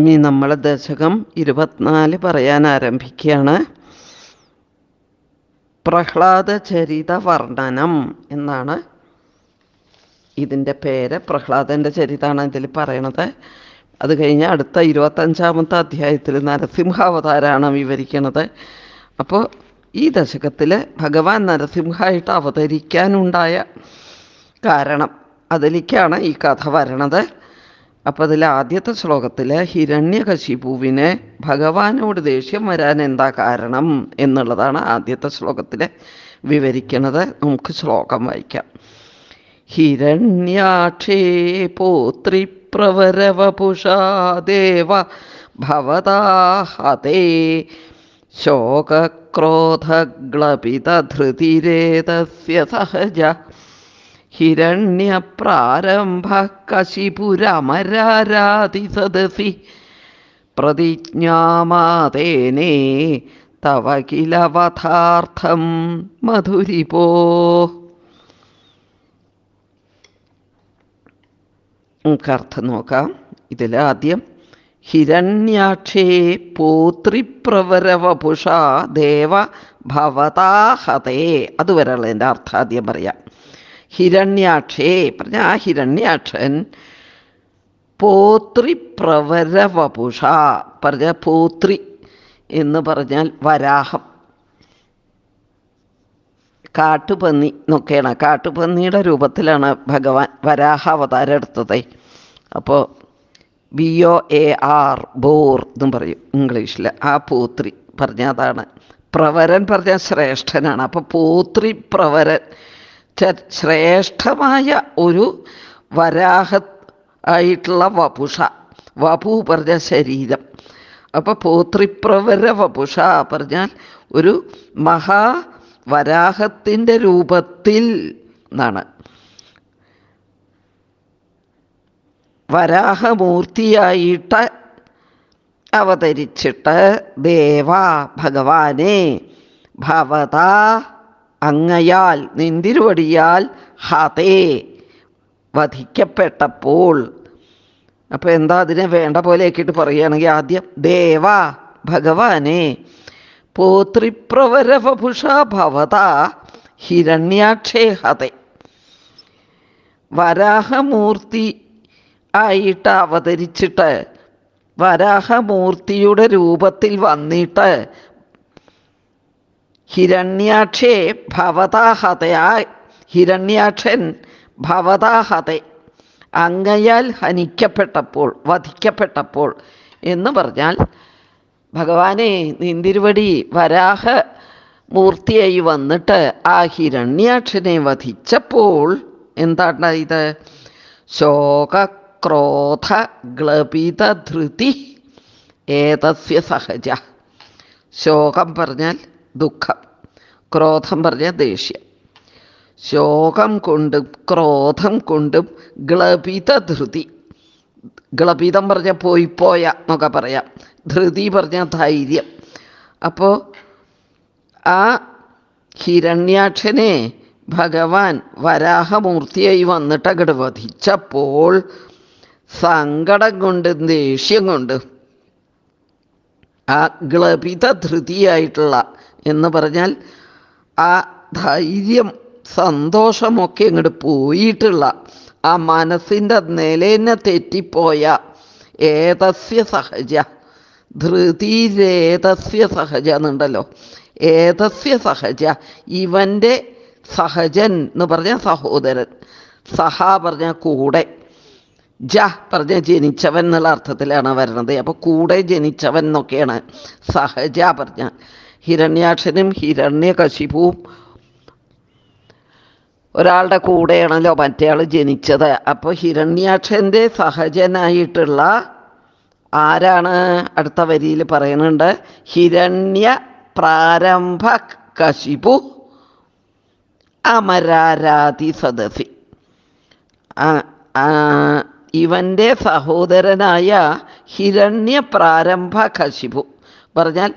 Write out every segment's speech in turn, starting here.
ഇനി നമ്മൾ ദശകം ഇരുപത്തിനാല് പറയാൻ ആരംഭിക്കുകയാണ് പ്രഹ്ലാദ ചരിത വർണ്ണനം എന്നാണ് ഇതിൻ്റെ പേര് പ്രഹ്ലാദൻ്റെ ചരിതാണ് ഇതിൽ പറയണത് അത് കഴിഞ്ഞ് അടുത്ത ഇരുപത്തഞ്ചാമത്തെ അധ്യായത്തിൽ നരസിംഹാവതാരാണ് വിവരിക്കുന്നത് അപ്പോൾ ഈ ദശകത്തിൽ ഭഗവാൻ നരസിംഹമായിട്ട് അവതരിക്കാനുണ്ടായ കാരണം അതിലേക്കാണ് ഈ കഥ വരണത് അപ്പൊ അതിൽ ആദ്യത്തെ ശ്ലോകത്തിൽ ഹിരണ്യകശിപുവിനെ ഭഗവാനോട് ദേഷ്യം വരാൻ എന്താ കാരണം എന്നുള്ളതാണ് ആദ്യത്തെ ശ്ലോകത്തിൽ വിവരിക്കുന്നത് നമുക്ക് ശ്ലോകം വായിക്കാം ഹിരണ്യാക്ഷേ പോത്രി പ്രവരവപുഷാദേവ ദേവ ഭവതാഹതേ ശോകക്രോധഗ്ലപിതധൃതിരേതസ്യ സഹജ ഹിരണ്യപ്രാരംഭ കശിപുരമരാരാതിസദസി പ്രതിജ്ഞാമാതേനേ തവ കിലവഥാർത്ഥം മധുരിപോ നമുക്കർത്ഥം നോക്കാം ഇതിലാദ്യം ഹിരണ്യാക്ഷേ പോത്രിപ്രവരവപുഷ ദേവ ഭവതാഹതേ അതുവരെയുള്ള എൻ്റെ അർത്ഥാദ്യം പറയാം ഹിരണ്യാക്ഷേ പറഞ്ഞ ആ ഹിരണ്യാക്ഷൻ പ്രവരവപുഷ പറഞ്ഞ പോത്രി എന്ന് പറഞ്ഞാൽ വരാഹം കാട്ടുപന്നി എന്നൊക്കെയാണ് കാട്ടുപന്നിയുടെ രൂപത്തിലാണ് ഭഗവാൻ വരാഹ അവതാരം എടുത്തത് അപ്പോൾ B O A R boar എന്നും പറയും ഇംഗ്ലീഷിൽ ആ പോത്രി പറഞ്ഞതാണ് പ്രവരൻ പറഞ്ഞ ശ്രേഷ്ഠനാണ് അപ്പോൾ പോത്രി പ്രവരൻ ശ്രേഷ്ഠമായ ഒരു വരാഹ ആയിട്ടുള്ള വപുഷ വപു പറഞ്ഞ ശരീരം അപ്പോൾ പോത്രിപ്രവര വപുഷ പറഞ്ഞാൽ ഒരു മഹാ വരാഹത്തിൻ്റെ രൂപത്തിൽ എന്നാണ് വരാഹമൂർത്തിയായിട്ട് അവതരിച്ചിട്ട് ദേവ ഭഗവാനെ ഭവതാ അങ്ങയാൽ നിന്തിരുവടിയാൽ ഹതേ വധിക്കപ്പെട്ടപ്പോൾ അപ്പോൾ എന്താ അതിനെ വേണ്ട പോലെ ആക്കിയിട്ട് പറയുകയാണെങ്കിൽ ആദ്യം ദേവ ഭഗവാനെ പോത്രിപ്രവരവഭുഷ ഭവത ഹിരണ്യാക്ഷേ ഹതേ വരാഹമൂർത്തി ആയിട്ട് അവതരിച്ചിട്ട് വരാഹമൂർത്തിയുടെ രൂപത്തിൽ വന്നിട്ട് ഹിരണ്യാക്ഷേ ഭവതാഹതയാ ഹിരണ്യാക്ഷൻ ഭവതാഹത അങ്ങയാൽ ഹനിക്കപ്പെട്ടപ്പോൾ വധിക്കപ്പെട്ടപ്പോൾ എന്ന് പറഞ്ഞാൽ ഭഗവാനെ നിന്തിരുവടി വരാഹ മൂർത്തിയായി വന്നിട്ട് ആ ഹിരണ്യാക്ഷനെ വധിച്ചപ്പോൾ എന്താണ് ഇത് ശോകക്രോധ ധൃതി ഏതസ്യ സഹജ ശോകം പറഞ്ഞാൽ ദുഃഖം ക്രോധം പറഞ്ഞ ദേഷ്യം ശോകം കൊണ്ടും ക്രോധം കൊണ്ടും ഗ്ലപിത ധൃതി ഗ്ലപിതം പറഞ്ഞ പോയ എന്നൊക്കെ പറയാം ധൃതി പറഞ്ഞ ധൈര്യം അപ്പോൾ ആ ഹിരണ്യാക്ഷനെ ഭഗവാൻ വരാഹമൂർത്തിയായി വന്നിട്ട് അങ്ങോട്ട് വധിച്ചപ്പോൾ സങ്കടം കൊണ്ടും ദേഷ്യം കൊണ്ടും ആ ഗ്ലപിത ധൃതിയായിട്ടുള്ള എന്ന് പറഞ്ഞാൽ ആ ധൈര്യം സന്തോഷമൊക്കെ ഇങ്ങോട്ട് പോയിട്ടുള്ള ആ മനസ്സിൻ്റെ നിലേനെ തെറ്റിപ്പോയ ഏതസ്യ സഹജ ധൃതിരേതസ്യ സഹജ എന്നുണ്ടല്ലോ ഏതസ്യ സഹജ ഇവൻ്റെ സഹജൻ എന്ന് പറഞ്ഞ സഹോദരൻ സഹ പറഞ്ഞ കൂടെ ജ പറഞ്ഞ ജനിച്ചവൻ എന്നുള്ള അർത്ഥത്തിലാണ് വരുന്നത് അപ്പോൾ കൂടെ ജനിച്ചവൻ എന്നൊക്കെയാണ് സഹജ പറഞ്ഞ ഹിരണ്യാക്ഷനും ഹിരണ്യകശിപുവും ഒരാളുടെ കൂടെയാണല്ലോ മറ്റേയാൾ ജനിച്ചത് അപ്പോൾ ഹിരണ്യാക്ഷൻ്റെ സഹജനായിട്ടുള്ള ആരാണ് അടുത്ത വരിയിൽ പറയുന്നുണ്ട് ഹിരണ്യ പ്രാരംഭ കശിപു അമരാരാതി സദസി ഇവൻ്റെ സഹോദരനായ ഹിരണ്യ പ്രാരംഭ കശിപു പറഞ്ഞാൽ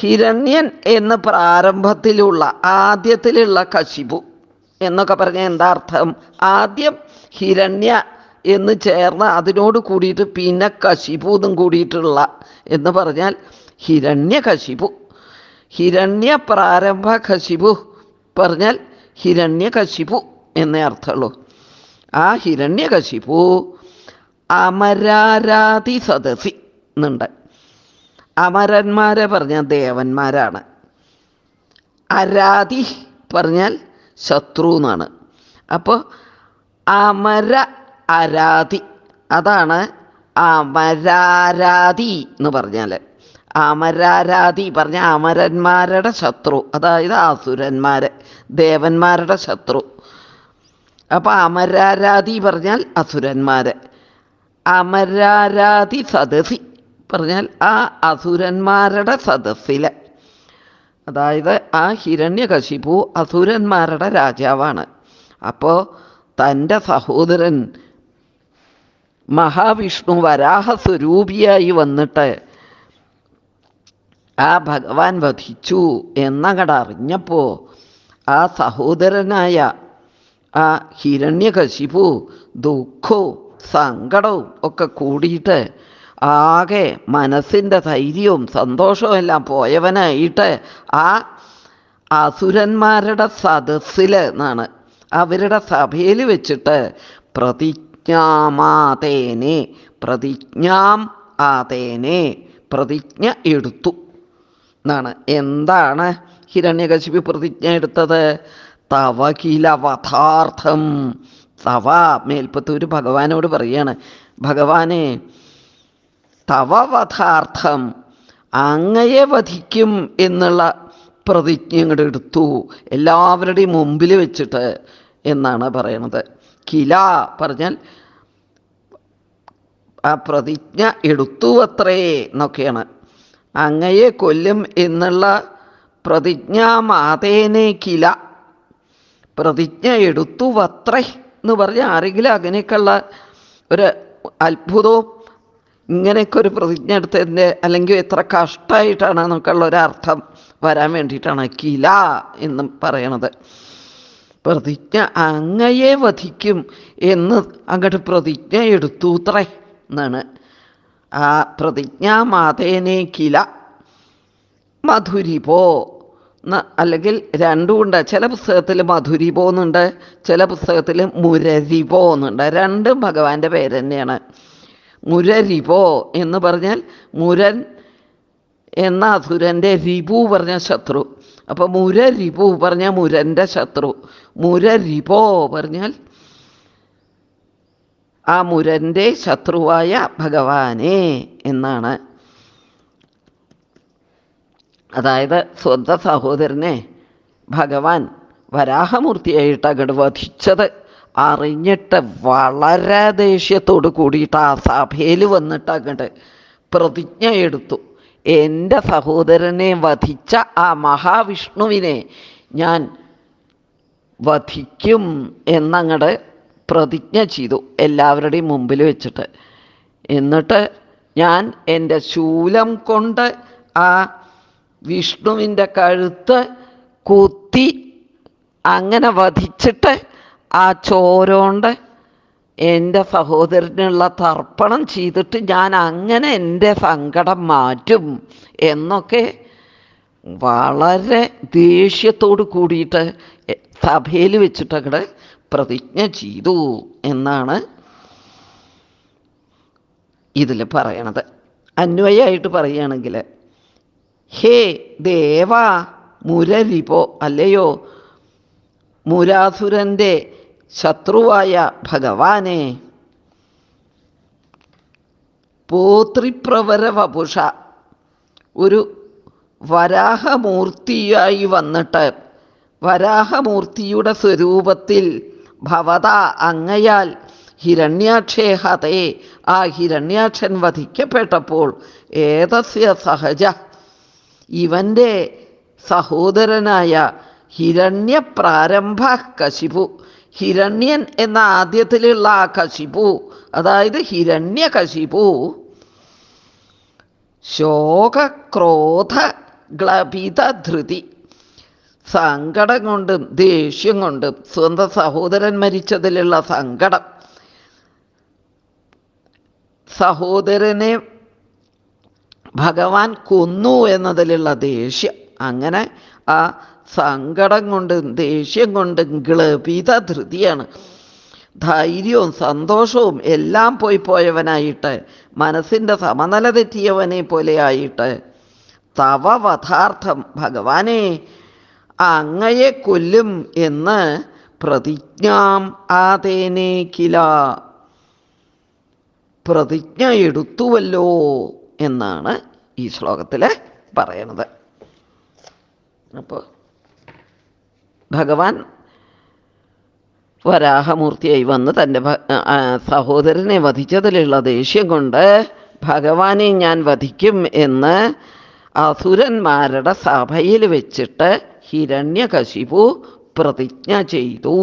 ഹിരണ്യൻ എന്ന് പ്രാരംഭത്തിലുള്ള ആദ്യത്തിലുള്ള കശിപു എന്നൊക്കെ പറഞ്ഞ എന്താ അർത്ഥം ആദ്യം ഹിരണ്യ എന്ന് ചേർന്ന് അതിനോട് കൂടിയിട്ട് പിന്നെ കശിപു എന്നും കൂടിയിട്ടുള്ള എന്ന് പറഞ്ഞാൽ ഹിരണ്യ കശിപു ഹിരണ്യ പ്രാരംഭ കശിപു പറഞ്ഞാൽ ഹിരണ്യ കശിപു എന്നേ അർത്ഥമുള്ളൂ ആ ഹിരണ്യ കശിപു അമരാരാതി സദസി എന്നുണ്ട് അമരന്മാരെ പറഞ്ഞ ദേവന്മാരാണ് അരാതി പറഞ്ഞാൽ ശത്രു എന്നാണ് അപ്പോൾ അമര അരാതി അതാണ് അമരാരാതി എന്ന് പറഞ്ഞാൽ അമരാരാതി പറഞ്ഞ അമരന്മാരുടെ ശത്രു അതായത് ആസുരന്മാർ ദേവന്മാരുടെ ശത്രു അപ്പോൾ അമരാരാതി പറഞ്ഞാൽ അസുരന്മാർ അമരാരാതി സദസി പറഞ്ഞാൽ ആ അസുരന്മാരുടെ സദസ്സിൽ അതായത് ആ ഹിരണ്യകശിപു അസുരന്മാരുടെ രാജാവാണ് അപ്പോൾ തൻ്റെ സഹോദരൻ മഹാവിഷ്ണു വരാഹസ്വരൂപിയായി വന്നിട്ട് ആ ഭഗവാൻ വധിച്ചു അറിഞ്ഞപ്പോൾ ആ സഹോദരനായ ആ ഹിരണ്യകശിപു ദുഃഖവും സങ്കടവും ഒക്കെ കൂടിയിട്ട് ആകെ മനസ്സിൻ്റെ ധൈര്യവും സന്തോഷവും എല്ലാം പോയവനായിട്ട് ആ അസുരന്മാരുടെ സദസ്സിൽ എന്നാണ് അവരുടെ സഭയിൽ വെച്ചിട്ട് പ്രതിജ്ഞാമാതേനെ പ്രതിജ്ഞാം ആതേനെ പ്രതിജ്ഞ എടുത്തു എന്നാണ് എന്താണ് ഹിരണ്യകശിപി പ്രതിജ്ഞ എടുത്തത് തവകില വഥാർത്ഥം തവ മേൽപ്പത്തൂർ ഭഗവാനോട് പറയാണ് ഭഗവാനെ തവ വധാർത്ഥം അങ്ങയെ വധിക്കും എന്നുള്ള പ്രതിജ്ഞ ഇങ്ങോട്ട് എടുത്തു എല്ലാവരുടെയും മുമ്പിൽ വെച്ചിട്ട് എന്നാണ് പറയണത് കില പറഞ്ഞാൽ ആ പ്രതിജ്ഞ എടുത്തു അത്രേ എന്നൊക്കെയാണ് അങ്ങയെ കൊല്ലും എന്നുള്ള പ്രതിജ്ഞ മാതേനെ കില പ്രതിജ്ഞ എടുത്തു വത്രേ എന്ന് പറഞ്ഞാൽ ആരെങ്കിലും അങ്ങനെയൊക്കെയുള്ള ഒരു അത്ഭുതവും ഇങ്ങനെയൊക്കെ ഒരു പ്രതിജ്ഞ എടുത്തതിൻ്റെ അല്ലെങ്കിൽ എത്ര കഷ്ടമായിട്ടാണ് എന്നൊക്കെയുള്ള ഒരർത്ഥം വരാൻ വേണ്ടിയിട്ടാണ് കില എന്ന് പറയണത് പ്രതിജ്ഞ അങ്ങയെ വധിക്കും എന്ന് അങ്ങോട്ട് പ്രതിജ്ഞ എടുത്തു എന്നാണ് ആ പ്രതിജ്ഞാ മാതേനെ കില മധുരിപോ അല്ലെങ്കിൽ രണ്ടുമുണ്ട് ചില പുസ്തകത്തിൽ മധുരി പോകുന്നുണ്ട് ചില പുസ്തകത്തിൽ മുരരി പോകുന്നുണ്ട് രണ്ടും ഭഗവാന്റെ പേര് തന്നെയാണ് മുരരിപോ എന്ന് പറഞ്ഞാൽ മുരൻ എന്ന അസുരൻ്റെ രിപു പറഞ്ഞ ശത്രു അപ്പോൾ മുരരിപു പറഞ്ഞ മുരൻ്റെ ശത്രു മുരരിപോ പറഞ്ഞാൽ ആ മുരൻ്റെ ശത്രുവായ ഭഗവാനെ എന്നാണ് അതായത് സ്വന്തം സഹോദരനെ ഭഗവാൻ അകട് വധിച്ചത് അറിഞ്ഞിട്ട് വളരെ ദേഷ്യത്തോട് കൂടിയിട്ട് ആ സഭയിൽ വന്നിട്ട് അങ്ങോട്ട് പ്രതിജ്ഞ എടുത്തു എൻ്റെ സഹോദരനെ വധിച്ച ആ മഹാവിഷ്ണുവിനെ ഞാൻ വധിക്കും എന്നങ്ങട് പ്രതിജ്ഞ ചെയ്തു എല്ലാവരുടെയും മുമ്പിൽ വെച്ചിട്ട് എന്നിട്ട് ഞാൻ എൻ്റെ ശൂലം കൊണ്ട് ആ വിഷ്ണുവിൻ്റെ കഴുത്ത് കുത്തി അങ്ങനെ വധിച്ചിട്ട് ആ ചോരോണ്ട് എൻ്റെ സഹോദരനുള്ള തർപ്പണം ചെയ്തിട്ട് ഞാൻ അങ്ങനെ എൻ്റെ സങ്കടം മാറ്റും എന്നൊക്കെ വളരെ ദേഷ്യത്തോട് കൂടിയിട്ട് സഭയിൽ വെച്ചിട്ട് അങ്ങടെ പ്രതിജ്ഞ ചെയ്തു എന്നാണ് ഇതിൽ പറയണത് അന്വയമായിട്ട് പറയുകയാണെങ്കിൽ ഹേ ദേവ മുരലിപോ അല്ലയോ മുരാസുരൻ്റെ ശത്രുവായ ഭഗവാനെ പോത്രിപ്രവര വപുഷ ഒരു വരാഹമൂർത്തിയായി വന്നിട്ട് വരാഹമൂർത്തിയുടെ സ്വരൂപത്തിൽ ഭവത അങ്ങയാൽ ഹിരണ്യാക്ഷേ ഹതേ ആ ഹിരണ്യാക്ഷൻ വധിക്കപ്പെട്ടപ്പോൾ ഏതസ്യ സഹജ ഇവൻ്റെ സഹോദരനായ ഹിരണ്യപ്രാരംഭ കശിപു ഹിരണ്യൻ എന്ന ആദ്യത്തിലുള്ള ആ കശിപു അതായത് ഹിരണ്യ കശിപു ശോകക്രോധ ധൃതി സങ്കടം കൊണ്ടും ദേഷ്യം കൊണ്ടും സ്വന്തം സഹോദരൻ മരിച്ചതിലുള്ള സങ്കടം സഹോദരനെ ഭഗവാൻ കൊന്നു എന്നതിലുള്ള ദേഷ്യം അങ്ങനെ ആ സങ്കടം കൊണ്ടും ദേഷ്യം കൊണ്ടും ഗ്ലപിത ധൃതിയാണ് ധൈര്യവും സന്തോഷവും എല്ലാം പോയി പോയവനായിട്ട് മനസ്സിൻ്റെ സമനില തെറ്റിയവനെ പോലെയായിട്ട് തവ വഥാർത്ഥം ഭഗവാനെ അങ്ങയെ കൊല്ലും എന്ന് പ്രതിജ്ഞാം ആതേനേ കില പ്രതിജ്ഞ എടുത്തുവല്ലോ എന്നാണ് ഈ ശ്ലോകത്തിൽ പറയണത് അപ്പോൾ ഭഗവാൻ വരാഹമൂർത്തിയായി വന്ന് തൻ്റെ സഹോദരനെ വധിച്ചതിലുള്ള ദേഷ്യം കൊണ്ട് ഭഗവാനെ ഞാൻ വധിക്കും എന്ന് അസുരന്മാരുടെ സഭയിൽ വെച്ചിട്ട് ഹിരണ്യകശിപു പ്രതിജ്ഞ ചെയ്തു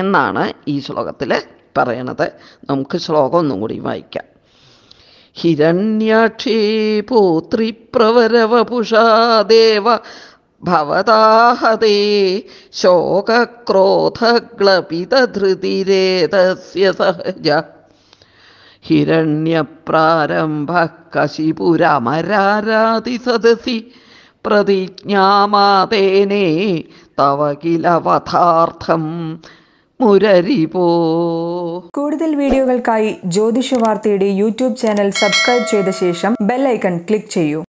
എന്നാണ് ഈ ശ്ലോകത്തിൽ പറയണത് നമുക്ക് ശ്ലോകം ഒന്നും കൂടി വായിക്കാം ഹിരണ്യാക്ഷി പോത്രിപ്രവരവപുഷാദേവ ഭവതാഹതി ശോകക്രോധഗ്ലപിതധൃതിരേതസ്യ സഹജ ഹിരണ്യപ്രാരംഭ കശിപുരമരാരാതി സദസി പ്രതിജ്ഞാമാതേനേ തവ കിലവഥാർത്ഥം മുരരിപോ കൂടുതൽ വീഡിയോകൾക്കായി ജ്യോതിഷ വാർത്തയുടെ യൂട്യൂബ് ചാനൽ സബ്സ്ക്രൈബ് ചെയ്ത ശേഷം ബെല്ലൈക്കൺ ക്ലിക്ക് ചെയ്യൂ